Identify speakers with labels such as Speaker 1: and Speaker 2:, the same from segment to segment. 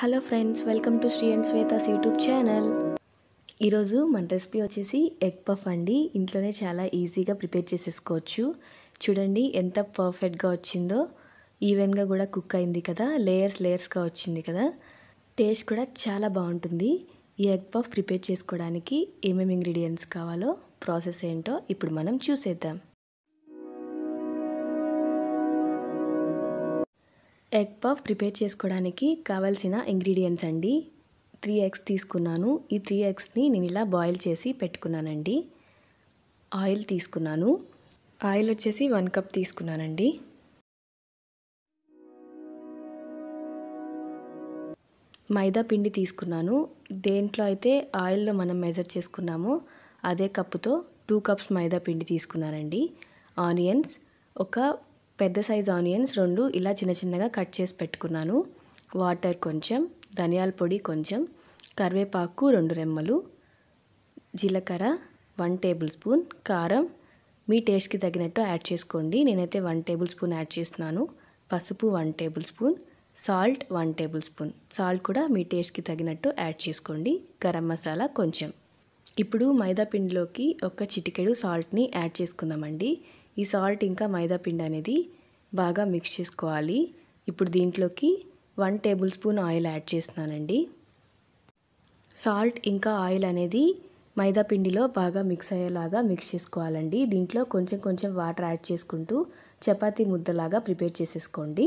Speaker 1: hello friends welcome to Sri and Shweta's YouTube channel ఈరోజు మన recipe వచ్చేసి ఎగ్ పఫ్ అండి ఇంట్లోనే చాలా ఈజీగా ప్రిపేర్ చేసేసుకోవచ్చు చూడండి ఎంత పర్ఫెక్ట్గా వచ్చిందో ఈవెన్గా కూడా కుక్ అయింది కదా లేయర్స్ లేయర్స్గా వచ్చింది కదా టేస్ట్ కూడా చాలా బాగుంటుంది ఈ ఎగ్ పఫ్ ప్రిపేర్ చేసుకోవడానికి ఏమేమి ఇంగ్రీడియంట్స్ కావాలో ప్రాసెస్ ఏంటో ఇప్పుడు మనం చూసేద్దాం ఎగ్ పఫ్ ప్రిపేర్ చేసుకోవడానికి కావాల్సిన ఇంగ్రీడియంట్స్ అండి త్రీ ఎగ్స్ తీసుకున్నాను ఈ త్రీ ఎగ్స్ని నేను ఇలా బాయిల్ చేసి పెట్టుకున్నానండి ఆయిల్ తీసుకున్నాను ఆయిల్ వచ్చేసి వన్ కప్ తీసుకున్నానండి మైదా పిండి తీసుకున్నాను దేంట్లో అయితే ఆయిల్లో మనం మెజర్ చేసుకున్నామో అదే కప్పుతో టూ కప్స్ మైదా పిండి తీసుకున్నానండి ఆనియన్స్ ఒక పెద్ద సైజు ఆనియన్స్ రెండు ఇలా చిన్న చిన్నగా కట్ చేసి పెట్టుకున్నాను వాటర్ కొంచెం ధనియాల పొడి కొంచెం కరివేపాకు రెండు రెమ్మలు జీలకర్ర వన్ టేబుల్ స్పూన్ కారం మీ టేస్ట్కి తగినట్టు యాడ్ చేసుకోండి నేనైతే వన్ టేబుల్ స్పూన్ యాడ్ చేస్తున్నాను పసుపు one tablespoon salt one tablespoon salt కూడా మీ టేస్ట్కి తగినట్టు యాడ్ చేసుకోండి గరం మసాలా కొంచెం ఇప్పుడు మైదా పిండిలోకి ఒక చిటికెడు సాల్ట్ని యాడ్ చేసుకుందామండి ఈ సాల్ట్ ఇంకా మైదాపిండి అనేది బాగా మిక్స్ చేసుకోవాలి ఇప్పుడు దీంట్లోకి one tablespoon oil add చేస్తున్నానండి సాల్ట్ ఇంకా ఆయిల్ అనేది మైదా పిండిలో బాగా మిక్స్ అయ్యేలాగా మిక్స్ చేసుకోవాలండి దీంట్లో కొంచెం కొంచెం వాటర్ యాడ్ చేసుకుంటూ చపాతీ ముద్దలాగా ప్రిపేర్ చేసేసుకోండి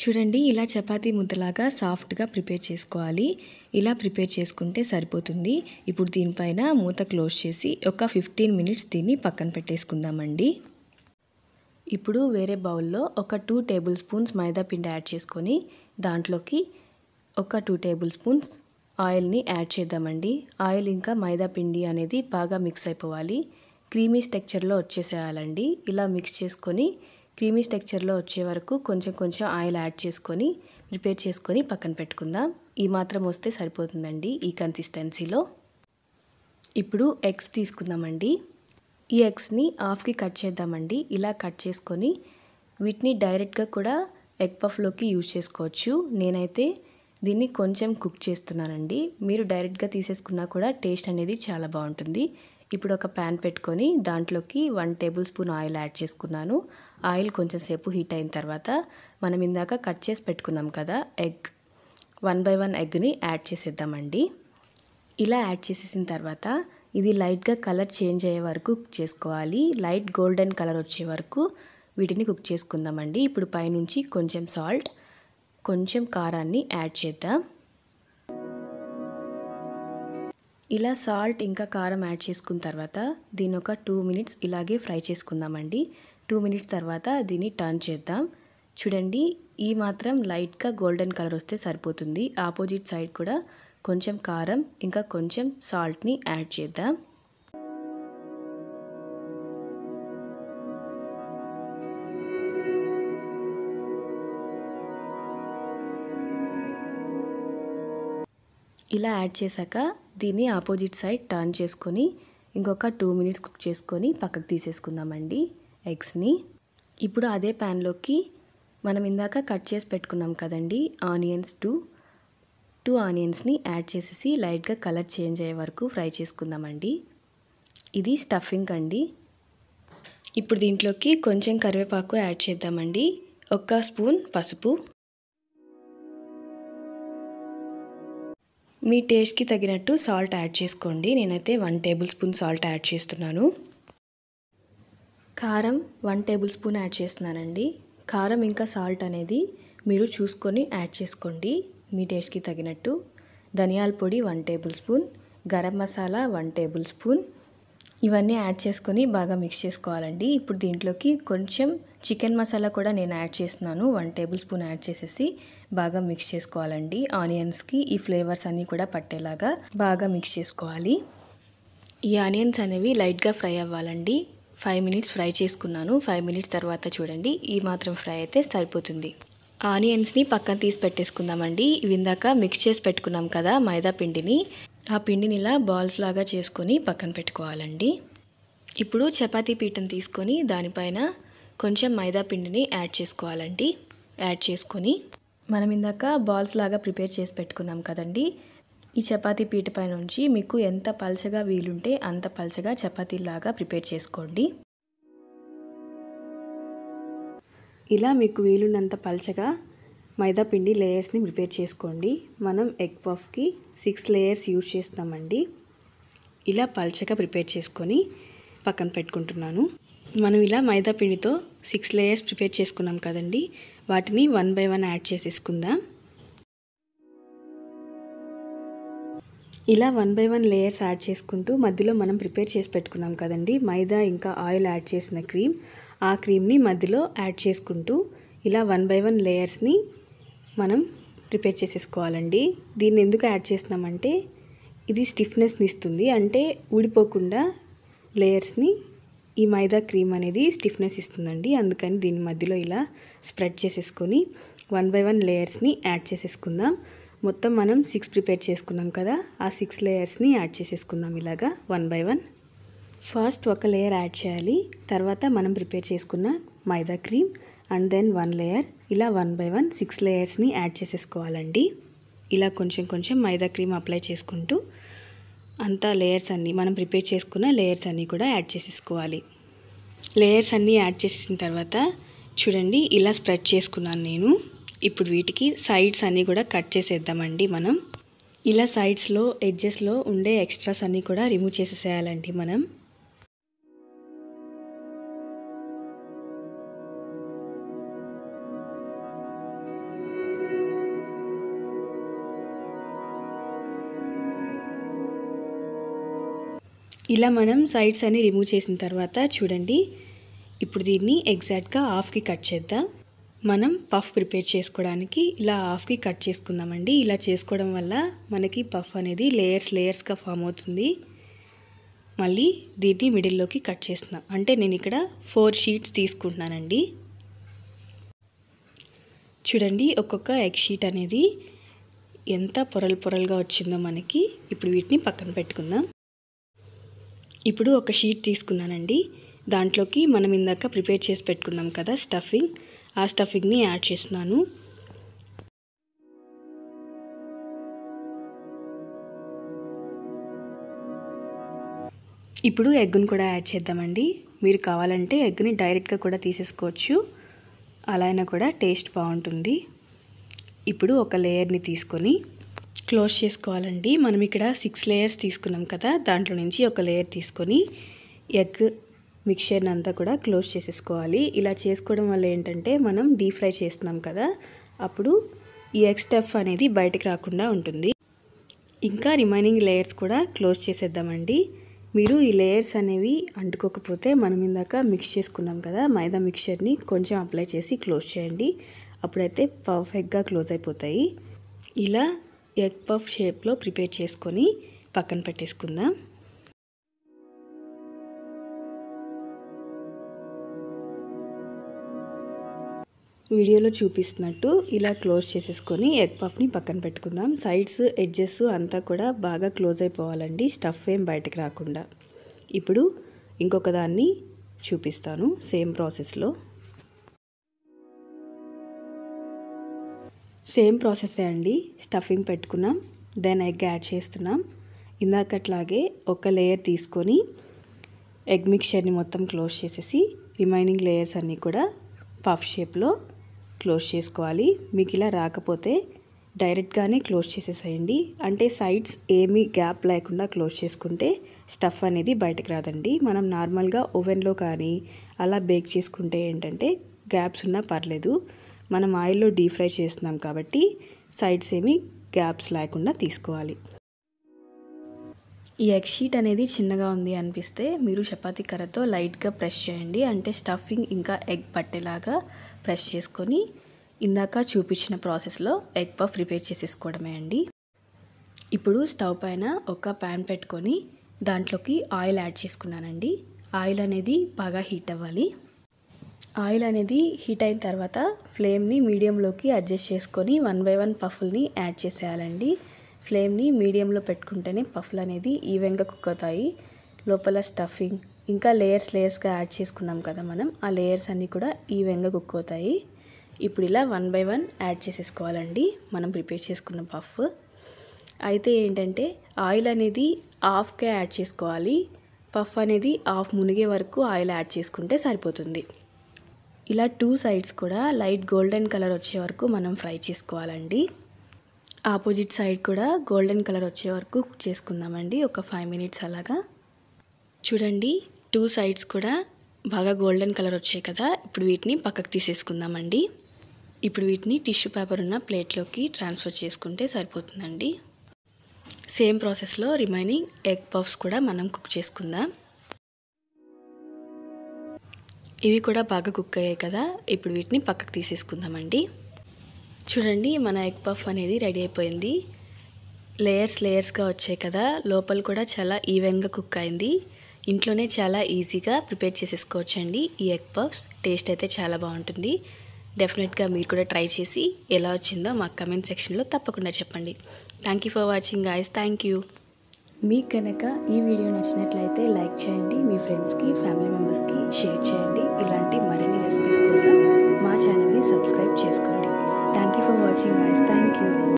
Speaker 1: చూడండి ఇలా చపాతీ ముద్దలాగా సాఫ్ట్గా ప్రిపేర్ చేసుకోవాలి ఇలా ప్రిపేర్ చేసుకుంటే సరిపోతుంది ఇప్పుడు దీనిపైన మూత క్లోజ్ చేసి ఒక ఫిఫ్టీన్ మినిట్స్ దీన్ని పక్కన పెట్టేసుకుందామండి ఇప్పుడు వేరే బౌల్లో ఒక టూ టేబుల్ స్పూన్స్ మైదాపిండి యాడ్ చేసుకొని దాంట్లోకి ఒక టూ టేబుల్ స్పూన్స్ ఆయిల్ని యాడ్ చేద్దామండి ఆయిల్ ఇంకా మైదాపిండి అనేది బాగా మిక్స్ అయిపోవాలి క్రీమీ స్టెక్చర్లో వచ్చేసేయాలండి ఇలా మిక్స్ చేసుకొని క్రీమీ స్టెక్చర్లో వచ్చే వరకు కొంచెం కొంచెం ఆయిల్ యాడ్ చేసుకొని ప్రిపేర్ చేసుకొని పక్కన పెట్టుకుందాం ఈ మాత్రం వస్తే సరిపోతుందండి ఈ కన్సిస్టెన్సీలో ఇప్పుడు ఎగ్స్ తీసుకుందామండి ఈ ఎగ్స్ని హాఫ్కి కట్ చేద్దామండి ఇలా కట్ చేసుకొని వీటిని డైరెక్ట్గా కూడా ఎగ్ పఫ్లోకి యూజ్ చేసుకోవచ్చు నేనైతే దీన్ని కొంచెం కుక్ చేస్తున్నానండి మీరు డైరెక్ట్గా తీసేసుకున్నా కూడా టేస్ట్ అనేది చాలా బాగుంటుంది ఇప్పుడు ఒక ప్యాన్ పెట్టుకొని దాంట్లోకి one tablespoon oil add చేసుకున్నాను ఆయిల్ కొంచెం సేపు హీట్ అయిన తర్వాత మనం ఇందాక కట్ చేసి పెట్టుకున్నాం కదా ఎగ్ వన్ బై వన్ ఎగ్ని యాడ్ చేసేద్దామండి ఇలా యాడ్ చేసేసిన తర్వాత ఇది లైట్గా కలర్ చేంజ్ అయ్యే వరకు కుక్ చేసుకోవాలి లైట్ గోల్డెన్ కలర్ వచ్చే వరకు వీటిని కుక్ చేసుకుందామండి ఇప్పుడు పైనుంచి కొంచెం సాల్ట్ కొంచెం కారాన్ని యాడ్ చేద్దాం ఇలా సాల్ట్ ఇంకా కారం యాడ్ చేసుకున్న తర్వాత దీని ఒక టూ మినిట్స్ ఇలాగే ఫ్రై చేసుకుందామండి టూ మినిట్స్ తర్వాత దీన్ని టర్న్ చేద్దాం చూడండి ఈ మాత్రం లైట్గా గోల్డెన్ కలర్ వస్తే సరిపోతుంది ఆపోజిట్ సైడ్ కూడా కొంచెం కారం ఇంకా కొంచెం సాల్ట్ని యాడ్ చేద్దాం ఇలా యాడ్ చేశాక దీన్ని ఆపోజిట్ సైడ్ టర్న్ చేసుకొని ఇంకొక టూ మినిట్స్ కుక్ చేసుకొని పక్కకు తీసేసుకుందామండి ఎగ్స్ని ఇప్పుడు అదే ప్యాన్లోకి మనం ఇందాక కట్ చేసి పెట్టుకున్నాం కదండి ఆనియన్స్ టూ టూ ఆనియన్స్ని యాడ్ చేసేసి లైట్గా కలర్ చేంజ్ అయ్యే వరకు ఫ్రై చేసుకుందామండి ఇది స్టఫింగ్ అండి ఇప్పుడు దీంట్లోకి కొంచెం కరివేపాకు యాడ్ చేద్దామండి ఒక్క స్పూన్ పసుపు మీ టేస్ట్కి తగినట్టు సాల్ట్ యాడ్ చేసుకోండి నేనైతే one tablespoon salt add చేస్తున్నాను కారం వన్ టేబుల్ స్పూన్ యాడ్ చేస్తున్నానండి కారం ఇంకా సాల్ట్ అనేది మీరు చూసుకొని యాడ్ చేసుకోండి మీ టేస్ట్కి తగినట్టు ధనియాల పొడి one tablespoon garam masala one tablespoon ఇవన్నీ యాడ్ చేసుకొని బాగా మిక్స్ చేసుకోవాలండి ఇప్పుడు దీంట్లోకి కొంచెం చికెన్ మసాలా కూడా నేను యాడ్ చేస్తున్నాను వన్ టేబుల్ స్పూన్ యాడ్ చేసేసి బాగా మిక్స్ చేసుకోవాలండి ఆనియన్స్కి ఈ ఫ్లేవర్స్ అన్నీ కూడా పట్టేలాగా బాగా మిక్స్ చేసుకోవాలి ఈ ఆనియన్స్ అనేవి లైట్గా ఫ్రై అవ్వాలండి ఫైవ్ మినిట్స్ ఫ్రై చేసుకున్నాను ఫైవ్ మినిట్స్ తర్వాత చూడండి ఈ మాత్రం ఫ్రై అయితే సరిపోతుంది ఆనియన్స్ని పక్కన తీసి పెట్టేసుకుందామండి ఇవి ఇందాక మిక్స్ చేసి పెట్టుకున్నాం కదా మైదా పిండిని ఆ పిండిని ఇలా బాల్స్ లాగా చేసుకొని పక్కన పెట్టుకోవాలండి ఇప్పుడు చపాతీ పీఠను తీసుకొని దానిపైన కొంచెం మైదా పిండిని యాడ్ చేసుకోవాలండి యాడ్ చేసుకొని మనం ఇందాక బాల్స్ లాగా ప్రిపేర్ చేసి పెట్టుకున్నాం కదండి ఈ చపాతీ పీట నుంచి మీకు ఎంత పలచగా వీలుంటే అంత పలచగా చపాతీలాగా ప్రిపేర్ చేసుకోండి ఇలా మీకు వీలున్నంత పలచగా మైదా పిండి లేయర్స్ని ప్రిపేర్ చేసుకోండి మనం ఎగ్ పఫ్కి సిక్స్ లేయర్స్ యూజ్ చేస్తామండి ఇలా పలచగా ప్రిపేర్ చేసుకొని పక్కన పెట్టుకుంటున్నాను మనం ఇలా మైదా పిండితో సిక్స్ లేయర్స్ ప్రిపేర్ చేసుకున్నాం కదండి వాటిని వన్ బై వన్ యాడ్ చేసేసుకుందాం ఇలా one by one layers add చేసుకుంటూ మధ్యలో మనం ప్రిపేర్ చేసి పెట్టుకున్నాం కదండి మైదా ఇంకా ఆయిల్ యాడ్ చేసిన క్రీమ్ ఆ క్రీమ్ని మధ్యలో యాడ్ చేసుకుంటూ ఇలా వన్ బై వన్ లేయర్స్ని మనం ప్రిపేర్ చేసేసుకోవాలండి దీన్ని ఎందుకు యాడ్ చేస్తున్నామంటే ఇది స్టిఫ్నెస్ని ఇస్తుంది అంటే ఊడిపోకుండా లేయర్స్ని ఈ మైదా క్రీమ్ అనేది స్టిఫ్నెస్ ఇస్తుందండి అందుకని దీని మధ్యలో ఇలా స్ప్రెడ్ చేసేసుకొని వన్ బై వన్ లేయర్స్ని యాడ్ చేసేసుకుందాం మొత్తం మనం సిక్స్ ప్రిపేర్ చేసుకున్నాం కదా ఆ సిక్స్ లేయర్స్ని యాడ్ చేసేసుకుందాం ఇలాగా వన్ బై వన్ ఫస్ట్ ఒక లేయర్ యాడ్ చేయాలి తర్వాత మనం ప్రిపేర్ చేసుకున్న maida cream and then one layer ఇలా వన్ బై వన్ సిక్స్ లేయర్స్ని యాడ్ చేసేసుకోవాలండి ఇలా కొంచెం కొంచెం మైదా క్రీమ్ అప్లై చేసుకుంటూ అంతా లేయర్స్ అన్నీ మనం ప్రిపేర్ చేసుకున్న లేయర్స్ అన్నీ కూడా యాడ్ చేసేసుకోవాలి లేయర్స్ అన్నీ యాడ్ చేసేసిన తర్వాత చూడండి ఇలా స్ప్రెడ్ చేసుకున్నాను నేను ఇప్పుడు వీటికి సైడ్స్ అన్నీ కూడా కట్ చేసేద్దామండి మనం ఇలా సైడ్స్లో ఎడ్జెస్లో ఉండే ఎక్స్ట్రాస్ అన్నీ కూడా రిమూవ్ చేసేసేయాలండి మనం ఇలా మనం సైడ్స్ అన్ని రిమూవ్ చేసిన తర్వాత చూడండి ఇప్పుడు దీన్ని ఎగ్జాక్ట్గా హాఫ్కి కట్ చేద్దాం మనం పఫ్ ప్రిపేర్ చేసుకోవడానికి ఇలా హాఫ్కి కట్ చేసుకుందామండి ఇలా చేసుకోవడం వల్ల మనకి పఫ్ అనేది లేయర్స్ లేయర్స్గా ఫామ్ అవుతుంది మళ్ళీ దీన్ని మిడిల్లోకి కట్ చేస్తున్నా అంటే నేను ఇక్కడ ఫోర్ షీట్స్ తీసుకుంటున్నానండి చూడండి ఒక్కొక్క ఎగ్ షీట్ అనేది ఎంత పొరలు పొరలుగా వచ్చిందో మనకి ఇప్పుడు వీటిని పక్కన పెట్టుకుందాం ఇప్పుడు ఒక షీట్ తీసుకున్నానండి దాంట్లోకి మనం ఇందాక ప్రిపేర్ చేసి పెట్టుకున్నాం కదా స్టఫింగ్ ఆ స్టఫింగ్ని యాడ్ చేస్తున్నాను ఇప్పుడు ఎగ్ను కూడా యాడ్ చేద్దామండి మీరు కావాలంటే ఎగ్ని డైరెక్ట్గా కూడా తీసేసుకోవచ్చు అలా అయినా కూడా టేస్ట్ బాగుంటుంది ఇప్పుడు ఒక లేయర్ని తీసుకొని క్లోజ్ చేసుకోవాలండి మనం ఇక్కడ సిక్స్ లేయర్స్ తీసుకున్నాం కదా దాంట్లో నుంచి ఒక లేయర్ తీసుకొని ఎగ్ మిక్చర్ని అంతా కూడా క్లోజ్ చేసేసుకోవాలి ఇలా చేసుకోవడం వల్ల ఏంటంటే మనం డీప్ ఫ్రై చేస్తున్నాం కదా అప్పుడు ఈ ఎగ్ స్టఫ్ అనేది బయటకు రాకుండా ఉంటుంది ఇంకా రిమైనింగ్ లేయర్స్ కూడా క్లోజ్ చేసేద్దామండి మీరు ఈ లేయర్స్ అనేవి అంటుకోకపోతే మనం ఇందాక మిక్స్ చేసుకున్నాం కదా మైదా మిక్చర్ని కొంచెం అప్లై చేసి క్లోజ్ చేయండి అప్పుడైతే పర్ఫెక్ట్గా క్లోజ్ అయిపోతాయి ఇలా ఎగ్ పఫ్ షేప్లో ప్రిపేర్ చేసుకొని పక్కన పెట్టేసుకుందాం వీడియోలో చూపిస్తున్నట్టు ఇలా క్లోజ్ చేసేసుకొని ఎగ్ పఫ్ని పక్కన పెట్టుకుందాం సైడ్స్ ఎడ్జెస్ అంతా కూడా బాగా క్లోజ్ అయిపోవాలండి స్టఫ్ ఏం బయటకు రాకుండా ఇప్పుడు ఇంకొక దాన్ని చూపిస్తాను సేమ్ ప్రాసెస్లో సేమ్ ప్రాసెసే అండి స్టఫింగ్ పెట్టుకున్నాం దెన్ ఎగ్ యాడ్ చేస్తున్నాం ఇందాకట్లాగే ఒక లేయర్ తీసుకొని ఎగ్ మిక్చర్ని మొత్తం క్లోజ్ చేసేసి రిమైనింగ్ లేయర్స్ అన్నీ కూడా పఫ్ షేప్లో క్లోజ్ చేసుకోవాలి మీకు ఇలా రాకపోతే డైరెక్ట్గానే క్లోజ్ చేసేసేయండి అంటే సైడ్స్ ఏమీ గ్యాప్ లేకుండా క్లోజ్ చేసుకుంటే స్టఫ్ అనేది బయటకు రాదండి మనం నార్మల్గా ఓవెన్లో కానీ అలా బేక్ చేసుకుంటే ఏంటంటే గ్యాప్స్ ఉన్నా పర్లేదు మనం ఆయిల్లో డీప్ ఫ్రై చేస్తున్నాం కాబట్టి సైడ్స్ ఏమీ గ్యాప్స్ లేకుండా తీసుకోవాలి ఈ ఎగ్ షీట్ అనేది చిన్నగా ఉంది అనిపిస్తే మీరు చపాతీ కర్రతో లైట్గా ప్రెస్ చేయండి అంటే స్టఫింగ్ ఇంకా ఎగ్ పట్టేలాగా ప్రెస్ చేసుకొని ఇందాక చూపించిన ప్రాసెస్లో ఎగ్ పఫ్ ప్రిపేర్ చేసేసుకోవడమే అండి ఇప్పుడు స్టవ్ పైన ఒక ప్యాన్ పెట్టుకొని దాంట్లోకి ఆయిల్ యాడ్ చేసుకున్నానండి ఆయిల్ అనేది బాగా హీట్ అవ్వాలి ఆయిల్ అనేది హీట్ అయిన తర్వాత ఫ్లేమ్ని మీడియంలోకి అడ్జస్ట్ చేసుకొని వన్ బై వన్ పఫుల్ని యాడ్ చేసేయాలండి ఫ్లేమ్ని మీడియంలో పెట్టుకుంటేనే పఫ్లు అనేది ఈవెన్గా కుక్ అవుతాయి లోపల స్టఫింగ్ ఇంకా లేయర్స్ లేయర్స్గా యాడ్ చేసుకున్నాం కదా మనం ఆ లేయర్స్ అన్నీ కూడా ఈవెన్గా కుక్ అవుతాయి ఇప్పుడు ఇలా వన్ బై వన్ యాడ్ చేసేసుకోవాలండి మనం ప్రిపేర్ చేసుకున్న పఫ్ అయితే ఏంటంటే ఆయిల్ అనేది హాఫ్కే యాడ్ చేసుకోవాలి పఫ్ అనేది హాఫ్ మునిగే వరకు ఆయిల్ యాడ్ చేసుకుంటే సరిపోతుంది ఇలా టూ సైడ్స్ కూడా లైట్ గోల్డెన్ కలర్ వచ్చే వరకు మనం ఫ్రై చేసుకోవాలండి ఆపోజిట్ సైడ్ కూడా గోల్డెన్ కలర్ వచ్చే వరకు కుక్ చేసుకుందామండి ఒక ఫైవ్ మినిట్స్ అలాగా చూడండి టూ సైడ్స్ కూడా బాగా గోల్డెన్ కలర్ వచ్చాయి కదా ఇప్పుడు వీటిని పక్కకు తీసేసుకుందామండి ఇప్పుడు వీటిని టిష్యూ పేపర్ ఉన్న ప్లేట్లోకి ట్రాన్స్ఫర్ చేసుకుంటే సరిపోతుందండి సేమ్ ప్రాసెస్లో రిమైనింగ్ ఎగ్ పఫ్స్ కూడా మనం కుక్ చేసుకుందాం ఇవి కూడా బాగా కుక్ అయ్యాయి కదా ఇప్పుడు వీటిని పక్కకు తీసేసుకుందామండి చూడండి మన ఎగ్ పఫ్ అనేది రెడీ అయిపోయింది లేయర్స్ లేయర్స్గా వచ్చాయి కదా లోపల కూడా చాలా ఈవెన్గా కుక్ అయింది ఇంట్లోనే చాలా ఈజీగా ప్రిపేర్ చేసేసుకోవచ్చండి ఈ ఎగ్ పఫ్స్ టేస్ట్ అయితే చాలా బాగుంటుంది డెఫినెట్గా మీరు కూడా ట్రై చేసి ఎలా వచ్చిందో మా కమెంట్ సెక్షన్లో తప్పకుండా చెప్పండి thank you for watching guys thank you మీకు కనుక ఈ వీడియో నచ్చినట్లయితే లైక్ చేయండి మీ ఫ్రెండ్స్కి ఫ్యామిలీ మెంబర్స్కి షేర్ చేయండి ఇలాంటి మరిన్ని రెసిపీస్ కోసం మా ఛానల్ని సబ్స్క్రైబ్ చేసుకోండి thank you for watching guys thank you